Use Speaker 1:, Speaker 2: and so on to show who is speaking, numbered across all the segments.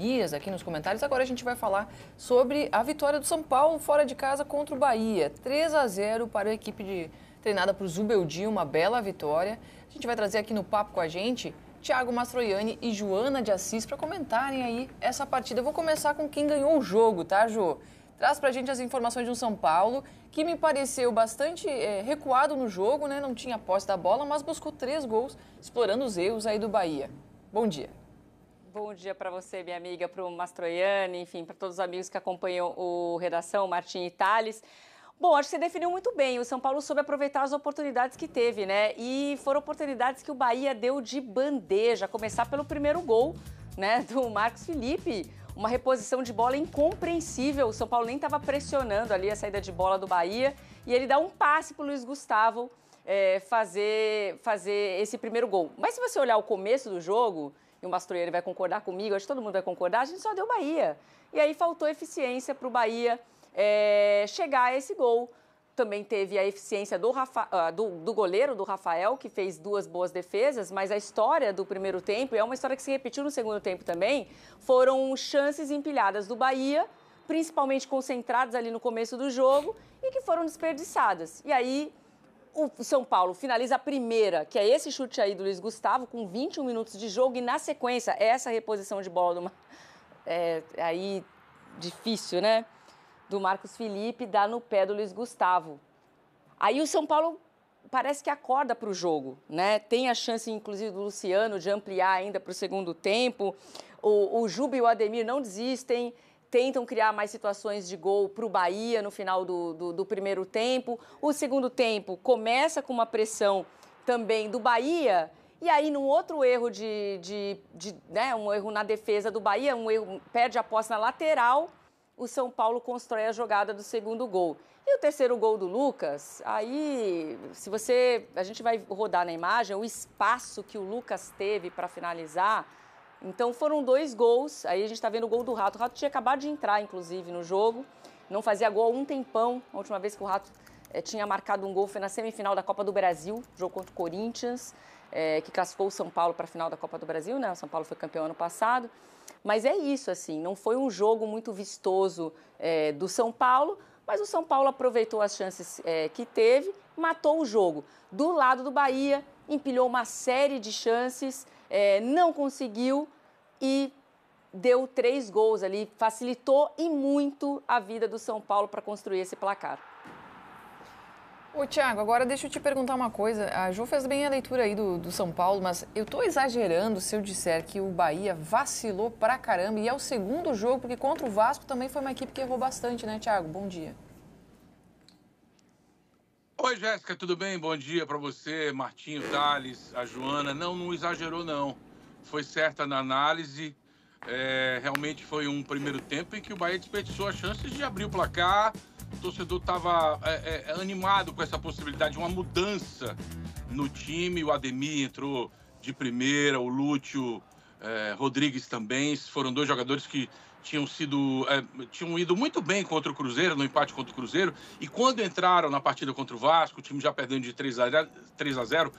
Speaker 1: Dias aqui nos comentários. Agora a gente vai falar sobre a vitória do São Paulo fora de casa contra o Bahia. 3 a 0 para a equipe de, treinada por Zubeldi, uma bela vitória. A gente vai trazer aqui no papo com a gente Thiago Mastroianni e Joana de Assis para comentarem aí essa partida. Eu vou começar com quem ganhou o jogo, tá, Jô? Traz para a gente as informações de um São Paulo que me pareceu bastante é, recuado no jogo, né? Não tinha posse da bola, mas buscou três gols, explorando os erros aí do Bahia. Bom dia.
Speaker 2: Bom dia para você, minha amiga, para o Mastroianni, enfim, para todos os amigos que acompanham o Redação, Martim e Thales. Bom, acho que você definiu muito bem. O São Paulo soube aproveitar as oportunidades que teve, né? E foram oportunidades que o Bahia deu de bandeja, começar pelo primeiro gol, né, do Marcos Felipe. Uma reposição de bola incompreensível. O São Paulo nem estava pressionando ali a saída de bola do Bahia. E ele dá um passe para o Luiz Gustavo é, fazer, fazer esse primeiro gol. Mas se você olhar o começo do jogo, e o Mastroianni vai concordar comigo, acho que todo mundo vai concordar, a gente só deu Bahia. E aí faltou eficiência para o Bahia é, chegar a esse gol. Também teve a eficiência do, Rafa, ah, do, do, goleiro, do Rafael, que fez duas boas defesas, mas a história do primeiro tempo, e é uma história que se repetiu no segundo tempo também, foram chances empilhadas do Bahia, principalmente concentradas ali no começo do jogo, e que foram desperdiçadas. E aí o São Paulo finaliza a primeira, que é esse chute aí do Luiz Gustavo, com 21 minutos de jogo, e na sequência, essa reposição de bola é, aí difícil, né? Do Marcos Felipe, dá no pé do Luiz Gustavo. Aí o São Paulo parece que acorda para o jogo, né? Tem a chance, inclusive, do Luciano de ampliar ainda para o segundo tempo. O, o Juba e o Ademir não desistem tentam criar mais situações de gol para o Bahia no final do, do, do primeiro tempo. O segundo tempo começa com uma pressão também do Bahia. E aí, num outro erro de, de, de né, um erro na defesa do Bahia, um erro, perde a posse na lateral, o São Paulo constrói a jogada do segundo gol. E o terceiro gol do Lucas, aí, se você, a gente vai rodar na imagem o espaço que o Lucas teve para finalizar, então foram dois gols. Aí a gente está vendo o gol do Rato. O Rato tinha acabado de entrar, inclusive, no jogo. Não fazia gol há um tempão. A última vez que o Rato eh, tinha marcado um gol foi na semifinal da Copa do Brasil, jogo contra o Corinthians, eh, que classificou o São Paulo para a final da Copa do Brasil, né? O São Paulo foi campeão ano passado. Mas é isso, assim, não foi um jogo muito vistoso eh, do São Paulo, mas o São Paulo aproveitou as chances que teve, matou o jogo. Do lado do Bahia, empilhou uma série de chances é, não conseguiu e deu três gols ali, facilitou e muito a vida do São Paulo para construir esse placar.
Speaker 1: Ô, Thiago, agora deixa eu te perguntar uma coisa. A Ju fez bem a leitura aí do, do São Paulo, mas eu estou exagerando se eu disser que o Bahia vacilou pra caramba e é o segundo jogo, porque contra o Vasco também foi uma equipe que errou bastante, né, Thiago? Bom dia.
Speaker 3: Oi, Jéssica, tudo bem? Bom dia para você, Martinho Tales, a Joana. Não, não exagerou, não. Foi certa na análise. É, realmente foi um primeiro tempo em que o Bahia desperdiçou as chances de abrir o placar. O torcedor estava é, é, animado com essa possibilidade de uma mudança no time. O Ademir entrou de primeira, o Lúcio é, Rodrigues também. Foram dois jogadores que tinham sido é, tinham ido muito bem contra o Cruzeiro, no empate contra o Cruzeiro, e quando entraram na partida contra o Vasco, o time já perdendo de 3 a 0, 3 a 0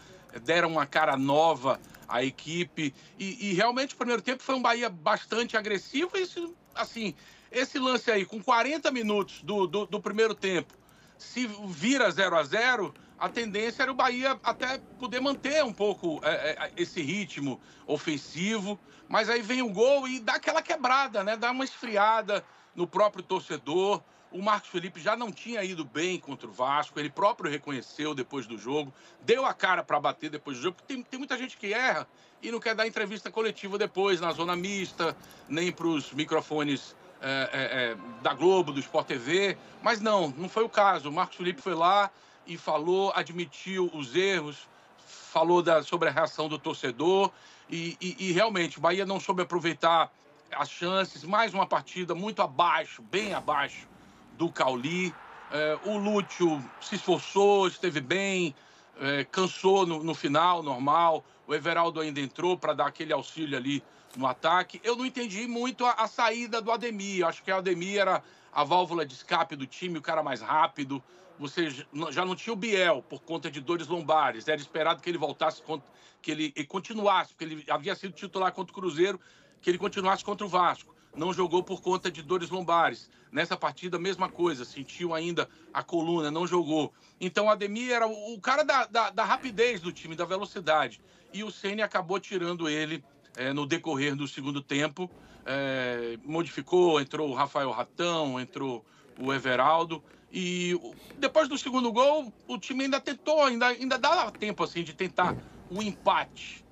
Speaker 3: deram uma cara nova à equipe, e, e realmente o primeiro tempo foi um Bahia bastante agressivo, e assim, esse lance aí, com 40 minutos do, do, do primeiro tempo, se vira 0 a 0 a tendência era o Bahia até poder manter um pouco é, é, esse ritmo ofensivo, mas aí vem o gol e dá aquela quebrada, né? Dá uma esfriada no próprio torcedor. O Marcos Felipe já não tinha ido bem contra o Vasco, ele próprio reconheceu depois do jogo, deu a cara para bater depois do jogo, porque tem, tem, muita gente que erra e não quer dar entrevista coletiva depois, na zona mista, nem para os microfones é, é, é, da Globo, do Sport TV, mas não, não foi o caso. O Marcos Felipe foi lá, e falou, admitiu os erros, falou da, sobre a reação do torcedor e, e, e realmente o Bahia não soube aproveitar as chances. Mais uma partida muito abaixo, bem abaixo do Cauli. É, o Lúcio se esforçou, esteve bem, é, cansou no, no, final, normal. O Everaldo ainda entrou para dar aquele auxílio ali no ataque. Eu não entendi muito a, a saída do Ademir. Eu acho que o Ademir era a válvula de escape do time, o cara mais rápido. Você já não tinha o Biel por conta de dores lombares. Era esperado que ele voltasse, que ele continuasse, porque ele havia sido titular contra o Cruzeiro, que ele continuasse contra o Vasco. Não jogou por conta de dores lombares. Nessa partida, mesma coisa. Sentiu ainda a coluna, não jogou. Então, o Ademir era o cara da, da, da rapidez do time, da velocidade. E o Ceni acabou tirando ele é, no decorrer do segundo tempo. É, modificou, entrou o Rafael Ratão, entrou o Everaldo. E depois do segundo gol, o time ainda tentou, ainda, ainda dá tempo assim de tentar o empate.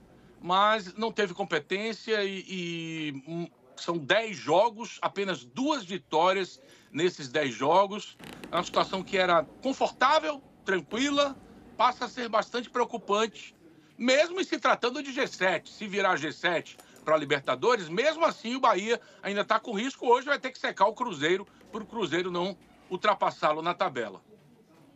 Speaker 3: Mas não teve competência e, e hum, são 10 jogos, apenas duas vitórias nesses 10 jogos. É uma situação que era confortável, tranquila, passa a ser bastante preocupante mesmo se tratando de G7. Se virar G7 para a Libertadores, mesmo assim o Bahia ainda está com risco. Hoje vai ter que secar o Cruzeiro para o Cruzeiro não ultrapassá-lo na tabela.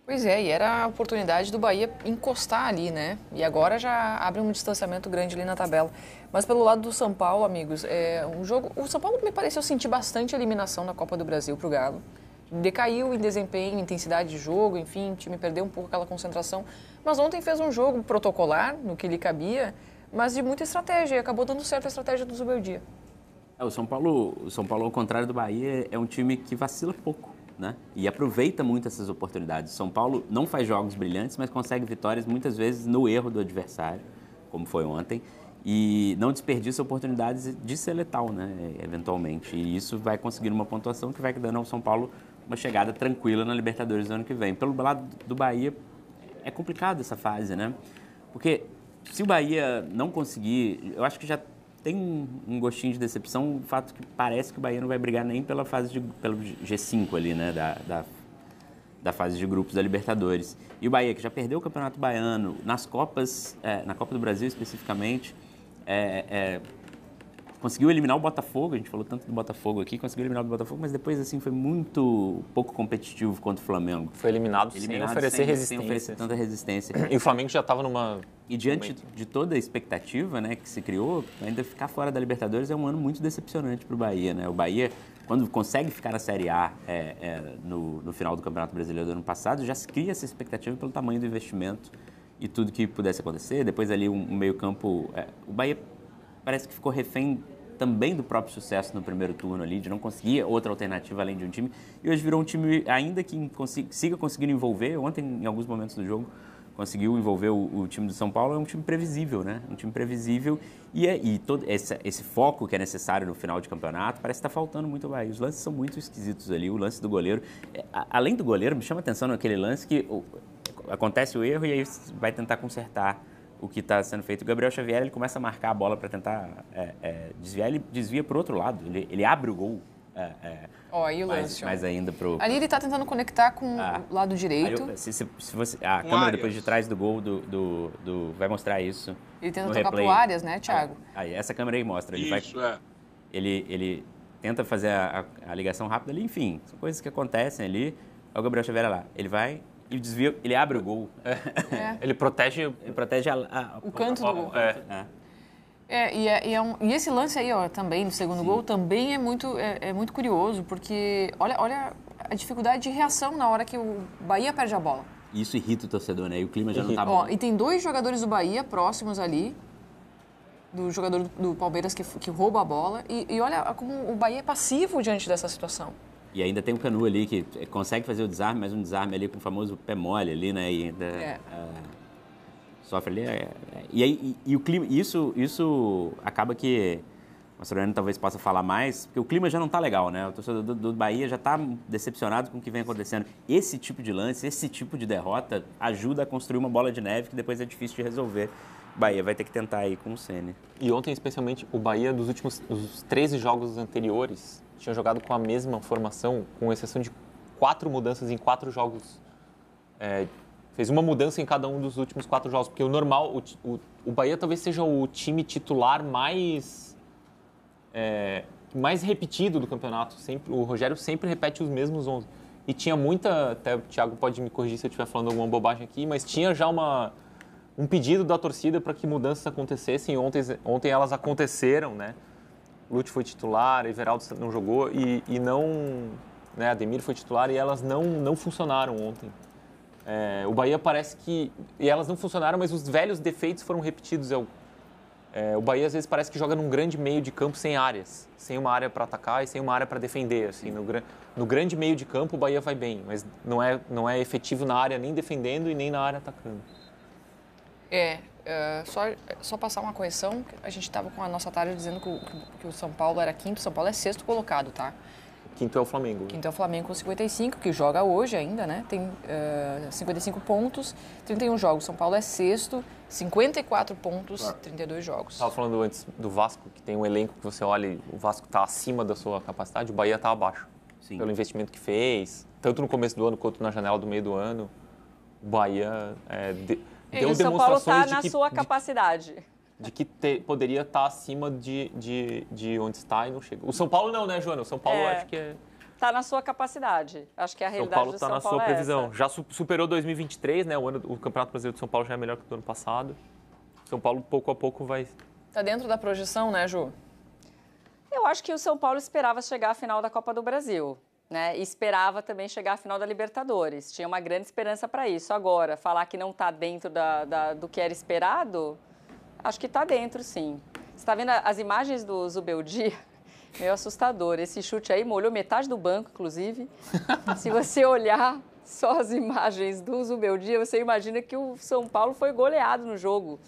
Speaker 1: Pois é, e era a oportunidade do Bahia encostar ali, né? E agora já abre um distanciamento grande ali na tabela. Mas pelo lado do São Paulo, amigos, é um jogo. O São Paulo me pareceu sentir bastante eliminação na Copa do Brasil para o Galo decaiu em desempenho, intensidade de jogo, enfim, o time perdeu um pouco aquela concentração. Mas ontem fez um jogo protocolar, no que lhe cabia, mas de muita estratégia e acabou dando certo a estratégia do Zubeldia.
Speaker 4: É, o São Paulo, o São Paulo, ao contrário do Bahia, é um time que vacila pouco. Né? E aproveita muito essas oportunidades. São Paulo não faz jogos brilhantes, mas consegue vitórias muitas vezes no erro do adversário, como foi ontem e não desperdiça oportunidades de ser letal, né, eventualmente. E isso vai conseguir uma pontuação que vai dando ao São Paulo uma chegada tranquila na Libertadores no ano que vem. Pelo lado do Bahia, é complicado essa fase, né? Porque se o Bahia não conseguir, eu acho que já tem um gostinho de decepção o fato que parece que o Bahia não vai brigar nem pela fase de, pelo G5 ali, né? Da, da, da fase de grupos da Libertadores. E o Bahia, que já perdeu o Campeonato Baiano, nas Copas, é, na Copa do Brasil especificamente, é, é, conseguiu eliminar o Botafogo, a gente falou tanto do Botafogo aqui, conseguiu eliminar o Botafogo, mas depois assim foi muito pouco competitivo contra o Flamengo. Foi eliminado, eliminado sem oferecer sem, resistência. Sem oferecer tanta resistência. E o Flamengo já estava numa E diante momento. de toda a expectativa, né, que se criou, ainda ficar fora da Libertadores é um ano muito decepcionante para o Bahia, né? O Bahia quando consegue ficar na Série A é, é, no, no final do Campeonato Brasileiro do ano passado, já se cria essa expectativa pelo tamanho do investimento e tudo que pudesse acontecer. Depois ali um, um meio campo, é, o Bahia parece que ficou refém também do próprio sucesso no primeiro turno ali, de não conseguir outra alternativa além de um time. E hoje virou um time, ainda que siga conseguindo envolver, ontem em alguns momentos do jogo, conseguiu envolver o, o, time do São Paulo, é um time previsível, né? Um time previsível e, é, e todo esse, esse, foco que é necessário no final de campeonato parece estar tá faltando muito ao Os lances são muito esquisitos ali, o lance do goleiro. É, a, além do goleiro, me chama atenção naquele lance que o, acontece o erro e aí vai tentar consertar o que está sendo feito. O Gabriel Xavier ele começa a marcar a bola para tentar é, é, desviar, ele desvia para o outro lado, ele, ele abre o gol. É, é,
Speaker 1: oh, o mais, mais
Speaker 4: ainda pro... Ali
Speaker 1: ele está tentando conectar com ah, o lado direito.
Speaker 4: se, se, se você, ah, a câmera Arias. depois de trás do gol do, do, do vai mostrar isso.
Speaker 1: Ele tenta tocar replay. pro Arias, né, Thiago?
Speaker 4: Aí, essa câmera aí mostra. Ele isso, vai, é. Ele, ele tenta fazer a, a, a ligação rápida ali, enfim, são coisas que acontecem ali. Olha o Gabriel Xavier é lá. Ele vai, ele desvia, ele abre o gol. É. Ele protege, ele protege a, a, o canto a, do gol. É.
Speaker 1: É. E, é, e, é um, e, esse lance aí, ó, também do segundo Sim. gol, também é muito, é, é, muito curioso, porque olha, olha a dificuldade de reação na hora que o Bahia perde a bola.
Speaker 4: Isso irrita o torcedor, né? E o clima já irrita. não tá bom.
Speaker 1: Ó, e tem dois jogadores do Bahia próximos ali, do jogador do Palmeiras que, que rouba a bola. E, e olha como o Bahia é passivo diante dessa situação.
Speaker 4: E ainda tem o Canu ali que é, consegue fazer o desarme, mas um desarme ali com o famoso pé mole ali, né? E ainda, é. uh, sofre ali. É, é. E, aí, e, e, o clima, isso, isso acaba que o Mastroianni talvez possa falar mais, porque o clima já não está legal, né? O torcedor do, do Bahia já está decepcionado com o que vem acontecendo. Esse tipo de lance, esse tipo de derrota ajuda a construir uma bola de neve que depois é difícil de resolver. Bahia vai ter que tentar aí com o Sene. E ontem, especialmente, o Bahia dos últimos dos 13 jogos anteriores
Speaker 5: tinha jogado com a mesma formação, com exceção de quatro mudanças em quatro jogos. É, fez uma mudança em cada um dos últimos quatro jogos, porque o normal, o, o, o Bahia talvez seja o time titular mais. É, mais repetido do campeonato. Sempre, o Rogério sempre repete os mesmos 11. E tinha muita. Até o Thiago pode me corrigir se eu estiver falando alguma bobagem aqui, mas tinha já uma, um pedido da torcida para que mudanças acontecessem. Ontem, ontem elas aconteceram, né? Lute foi titular, Everaldo não jogou e, e não. Né, Ademir foi titular e elas não, não funcionaram ontem. É, o Bahia parece que. E elas não funcionaram, mas os velhos defeitos foram repetidos. É o, é, o Bahia às vezes parece que joga num grande meio de campo sem áreas, sem uma área para atacar e sem uma área para defender. Assim, no, no, grande meio de campo o Bahia vai bem, mas não é, não é efetivo na área nem defendendo e nem na área atacando.
Speaker 1: É, ah, só, só passar uma correção, a gente estava com a nossa tarde dizendo que o, que o, São Paulo era quinto, o São Paulo é sexto colocado, tá?
Speaker 5: Quinto é o Flamengo.
Speaker 1: Quinto é o Flamengo com 55, que joga hoje ainda, né? Tem uh, ah, 55 pontos, 31 jogos. São Paulo é sexto, 54 pontos, tá. ah. 32 jogos. Estava
Speaker 5: falando antes do Vasco, que tem um elenco que você olha, o Vasco está acima da sua capacidade, o Bahia está abaixo. Sim. Pelo investimento que fez, tanto no começo do ano quanto na janela do meio do ano. O Bahia é, de deu e São Paulo está na que, sua
Speaker 2: capacidade.
Speaker 5: De, que te, poderia estar tá acima de, de, de onde está e não chega. O São Paulo não, né, Joana? O São Paulo é, acho que é...
Speaker 2: Está na sua capacidade. Acho que a realidade tá São Paulo está na Paulo sua é previsão.
Speaker 5: já superou 2023, né? O, ano, o Campeonato Brasileiro de São Paulo já é melhor que o do ano passado. São Paulo, pouco a pouco, vai...
Speaker 1: Está dentro da projeção, né, Ju? Eu acho que o São Paulo esperava
Speaker 2: chegar à final da Copa do Brasil né? E esperava também chegar à final da Libertadores. Tinha uma grande esperança para isso. Agora, falar que não está dentro da, da, do que era esperado, acho que está dentro, sim. Você está vendo as imagens do Zubeldia? Meio assustador. Esse chute aí molhou metade do banco, inclusive. Se você olhar só as imagens do Zubeldia, você imagina que o São Paulo foi goleado no jogo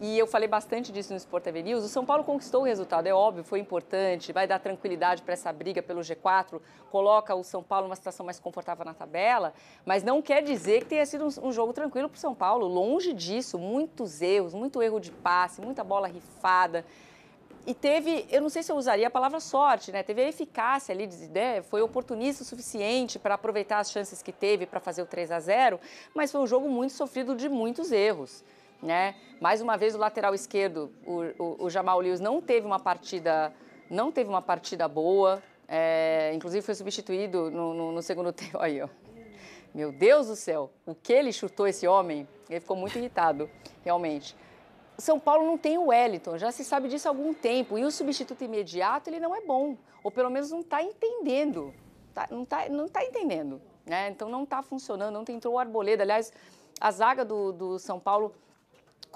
Speaker 2: e eu falei bastante disso no Sport TV News, o São Paulo conquistou o resultado, é óbvio, foi importante, vai dar tranquilidade para essa briga pelo G4, coloca o São Paulo numa situação mais confortável na tabela, mas não quer dizer que tenha sido um, um jogo tranquilo para o São Paulo, longe disso, muitos erros, muito erro de passe, muita bola rifada, e teve, eu não sei se eu usaria a palavra sorte, né? Teve a eficácia ali, né? foi oportunista o suficiente para aproveitar as chances que teve para fazer o 3 a 0, mas foi um jogo muito sofrido de muitos erros. Né? Mais uma vez o lateral esquerdo, o, o, o Jamal Lewis não teve uma partida, não teve uma partida boa. É, inclusive foi substituído no, no, no segundo tempo. Aí, ó. Meu Deus do céu, o que ele chutou esse homem? Ele ficou muito irritado, realmente. São Paulo não tem o Wellington, já se sabe disso há algum tempo. E o substituto imediato, ele não é bom. Ou pelo menos não está entendendo. Tá, não está não tá entendendo. Né? Então não está funcionando, não entrou o Arboleda. Aliás, a zaga do, do São Paulo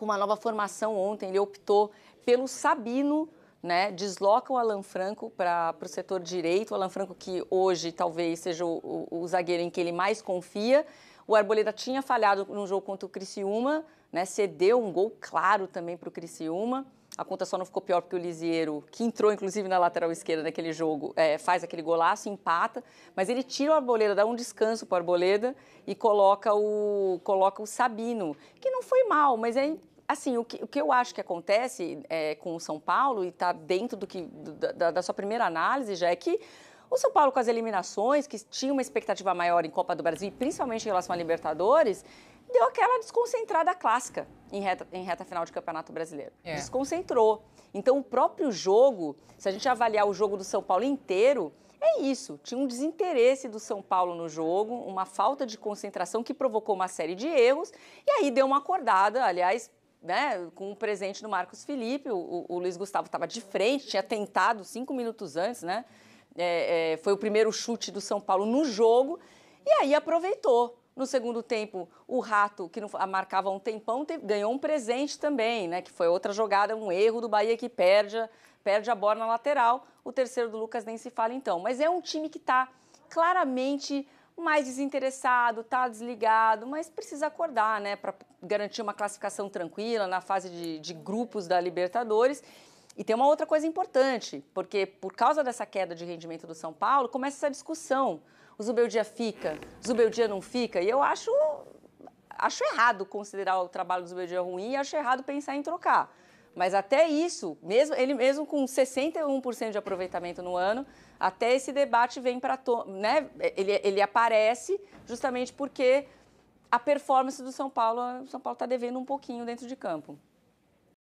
Speaker 2: com uma nova formação ontem, ele optou pelo Sabino, né? Desloca o Alan Franco para o setor direito. O Alan Franco, que hoje talvez seja o, o, o zagueiro em que ele mais confia. O Arboleda tinha falhado no jogo contra o Criciúma, né? Cedeu um gol claro também para o Criciúma. A conta só não ficou pior porque o Lisieiro, que entrou inclusive na lateral esquerda naquele jogo, é, faz aquele golaço, empata, mas ele tira o Arboleda, dá um descanso para o Arboleda e coloca o, coloca o Sabino, que não foi mal, mas é Assim, o que, o que eu acho que acontece é, com o São Paulo, e está dentro do que da, da sua primeira análise, já é que o São Paulo, com as eliminações, que tinha uma expectativa maior em Copa do Brasil, principalmente em relação a Libertadores, deu aquela desconcentrada clássica em reta, em reta final de Campeonato Brasileiro. É. Desconcentrou. Então, o próprio jogo, se a gente avaliar o jogo do São Paulo inteiro, é isso. Tinha um desinteresse do São Paulo no jogo, uma falta de concentração que provocou uma série de erros, e aí deu uma acordada. Aliás, né, com um presente do Marcos Felipe, o, o Luiz Gustavo estava de frente, tinha tentado cinco minutos antes, né? É, é, foi o primeiro chute do São Paulo no jogo, e aí aproveitou. No segundo tempo, o Rato, que não, marcava um tempão, teve, ganhou um presente também, né? Que foi outra jogada, um erro do Bahia que perde, perde a bola na lateral. O terceiro do Lucas nem se fala então. Mas é um time que está claramente mais desinteressado, está desligado, mas precisa acordar, né, para garantir uma classificação tranquila na fase de, de grupos da Libertadores. E tem uma outra coisa importante, porque por causa dessa queda de rendimento do São Paulo, começa essa discussão. O Zubeldia fica, o Zubeldia não fica. E eu acho, acho errado considerar o trabalho do Zubeldia ruim e acho errado pensar em trocar. Mas até isso, mesmo ele mesmo com 61% de aproveitamento no ano, até esse debate vem para... Né, ele, ele aparece justamente porque a performance do São Paulo, o São Paulo está devendo um pouquinho dentro de campo.